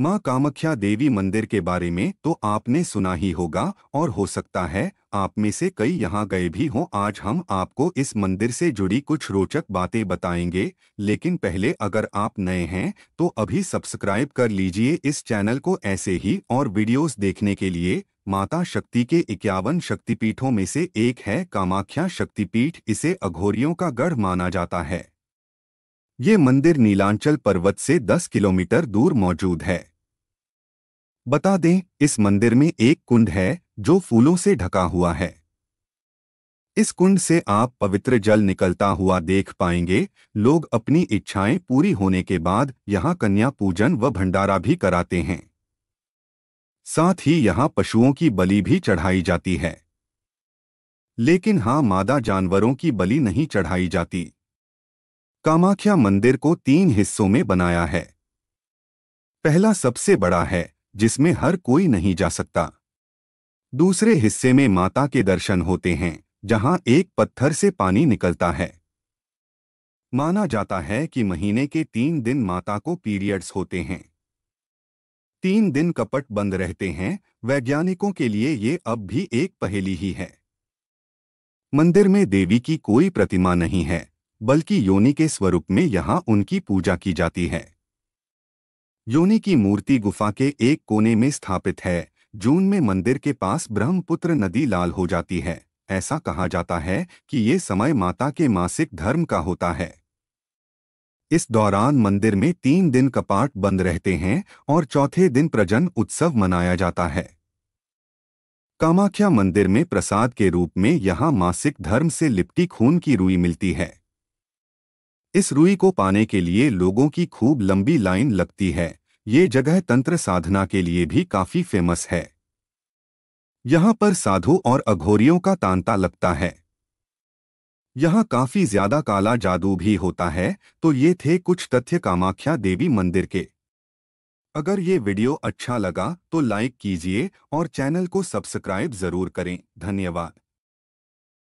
माँ कामख्या देवी मंदिर के बारे में तो आपने सुना ही होगा और हो सकता है आप में से कई यहाँ गए भी हों आज हम आपको इस मंदिर से जुड़ी कुछ रोचक बातें बताएंगे लेकिन पहले अगर आप नए हैं तो अभी सब्सक्राइब कर लीजिए इस चैनल को ऐसे ही और वीडियोस देखने के लिए माता शक्ति के इक्यावन शक्तिपीठों में से एक है कामाख्या शक्तिपीठ इसे अघोरियों का गढ़ माना जाता है ये मंदिर नीलांचल पर्वत से 10 किलोमीटर दूर मौजूद है बता दें इस मंदिर में एक कुंड है जो फूलों से ढका हुआ है इस कुंड से आप पवित्र जल निकलता हुआ देख पाएंगे लोग अपनी इच्छाएं पूरी होने के बाद यहाँ कन्या पूजन व भंडारा भी कराते हैं साथ ही यहाँ पशुओं की बलि भी चढ़ाई जाती है लेकिन हां मादा जानवरों की बलि नहीं चढ़ाई जाती कामाख्या मंदिर को तीन हिस्सों में बनाया है पहला सबसे बड़ा है जिसमें हर कोई नहीं जा सकता दूसरे हिस्से में माता के दर्शन होते हैं जहां एक पत्थर से पानी निकलता है माना जाता है कि महीने के तीन दिन माता को पीरियड्स होते हैं तीन दिन कपट बंद रहते हैं वैज्ञानिकों के लिए ये अब भी एक पहेली ही है मंदिर में देवी की कोई प्रतिमा नहीं है बल्कि योनि के स्वरूप में यहाँ उनकी पूजा की जाती है योनि की मूर्ति गुफा के एक कोने में स्थापित है जून में मंदिर के पास ब्रह्मपुत्र नदी लाल हो जाती है ऐसा कहा जाता है कि ये समय माता के मासिक धर्म का होता है इस दौरान मंदिर में तीन दिन कपाट बंद रहते हैं और चौथे दिन प्रजन उत्सव मनाया जाता है कामाख्या मंदिर में प्रसाद के रूप में यहाँ मासिक धर्म से लिपटी खून की रुई मिलती है इस रुई को पाने के लिए लोगों की खूब लंबी लाइन लगती है ये जगह तंत्र साधना के लिए भी काफ़ी फेमस है यहाँ पर साधु और अघोरियों का तांता लगता है यहाँ काफ़ी ज़्यादा काला जादू भी होता है तो ये थे कुछ तथ्य कामाख्या देवी मंदिर के अगर ये वीडियो अच्छा लगा तो लाइक कीजिए और चैनल को सब्सक्राइब ज़रूर करें धन्यवाद